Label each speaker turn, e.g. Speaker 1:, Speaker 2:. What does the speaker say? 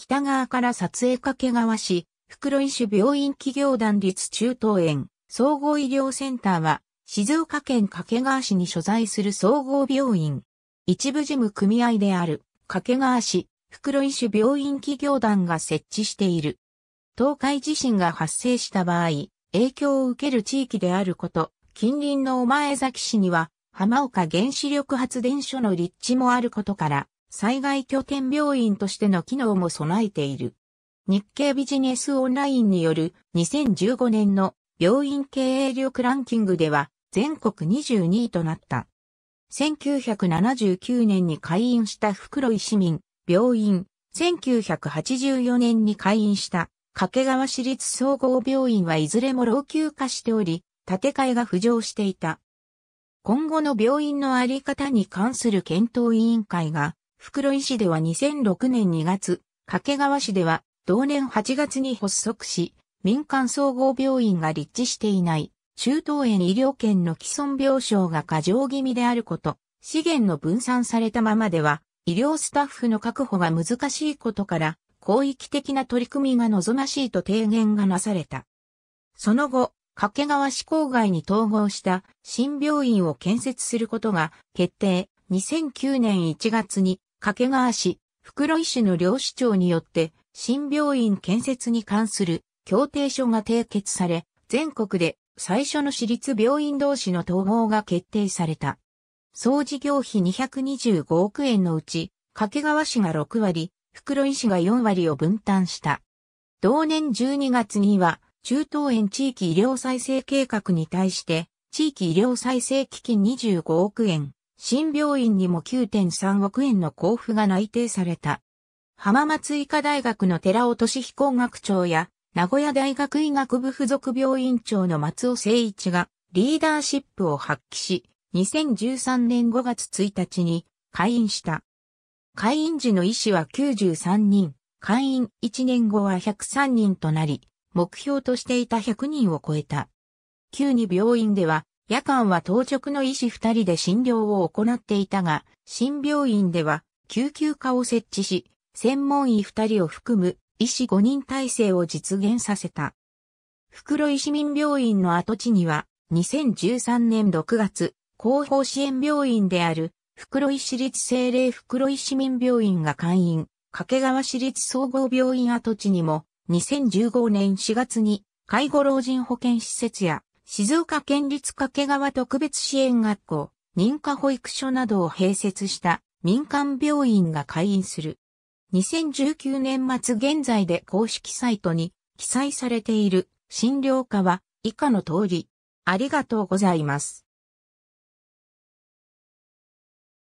Speaker 1: 北側から撮影掛川市、袋井市病院企業団立中等園、総合医療センターは、静岡県掛川市に所在する総合病院。一部事務組合である、掛川市、袋井市病院企業団が設置している。東海地震が発生した場合、影響を受ける地域であること、近隣の御前崎市には、浜岡原子力発電所の立地もあることから、災害拠点病院としての機能も備えている。日経ビジネスオンラインによる2015年の病院経営力ランキングでは全国22位となった。1979年に開院した袋井市民病院、1984年に開院した掛川市立総合病院はいずれも老朽化しており、建て替えが浮上していた。今後の病院のあり方に関する検討委員会が袋井市では2006年2月、掛川市では同年8月に発足し、民間総合病院が立地していない、中東園医療圏の既存病床が過剰気味であること、資源の分散されたままでは、医療スタッフの確保が難しいことから、広域的な取り組みが望ましいと提言がなされた。その後、掛川市郊外に統合した新病院を建設することが決定。2009年1月に掛川市、袋井市の両市長によって、新病院建設に関する協定書が締結され、全国で最初の私立病院同士の統合が決定された。総事業費225億円のうち、掛川市が6割、袋井市が4割を分担した。同年12月には、中東園地域医療再生計画に対して、地域医療再生基金25億円、新病院にも9.3億円の交付が内定された。浜松医科大学の寺尾俊彦学長や、名古屋大学医学部附属病院長の松尾誠一がリーダーシップを発揮し、2013年5月1日に会員した。会員時の医師は93人、会員1年後は103人となり、目標としていた100人を超えた。急に病院では夜間は当直の医師二人で診療を行っていたが、新病院では救急科を設置し、専門医二人を含む医師五人体制を実現させた。袋井市民病院の跡地には、2013年6月、広報支援病院である、袋井市立政令袋井市民病院が会員、掛川市立総合病院跡地にも、2015年4月に、介護老人保健施設や静岡県立掛川特別支援学校、認可保育所などを併設した民間病院が開院する。2019年末現在で公式サイトに記載されている診療科は以下の通り。ありがとうございます。